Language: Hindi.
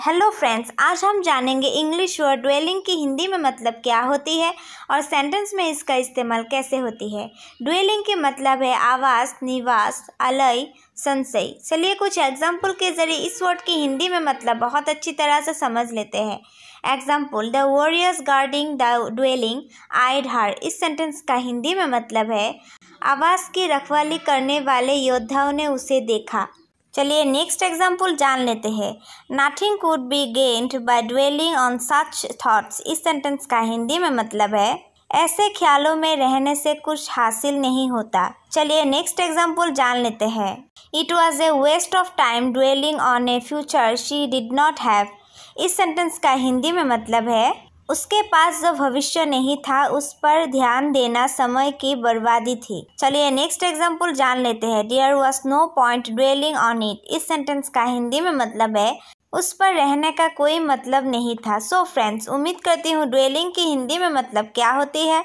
हेलो फ्रेंड्स आज हम जानेंगे इंग्लिश वर्ड ड्वेलिंग की हिंदी में मतलब क्या होती है और सेंटेंस में इसका इस्तेमाल कैसे होती है ड्वेलिंग के मतलब है आवास निवास अलय संशय चलिए कुछ एग्जाम्पल के जरिए इस वर्ड की हिंदी में मतलब बहुत अच्छी तरह से समझ लेते हैं example the warriors guarding the dwelling आई ढार इस सेंटेंस का हिंदी में मतलब है आवास की रखवाली करने वाले योद्धाओं ने उसे देखा चलिए नेक्स्ट एग्जाम्पल जान लेते हैं nothing could be gained by dwelling on such thoughts इस सेंटेंस का हिंदी में मतलब है ऐसे ख्यालों में रहने से कुछ हासिल नहीं होता चलिए नेक्स्ट एग्जाम्पल जान लेते हैं it was a waste of time dwelling on a future she did not have इस सेंटेंस का हिंदी में मतलब है उसके पास जो भविष्य नहीं था उस पर ध्यान देना समय की बर्बादी थी चलिए नेक्स्ट एग्जाम्पल जान लेते हैं there was no point dwelling on it इस सेंटेंस का हिंदी में मतलब है उस पर रहने का कोई मतलब नहीं था सो so फ्रेंड्स उम्मीद करती हूँ ड्वेलिंग की हिंदी में मतलब क्या होती है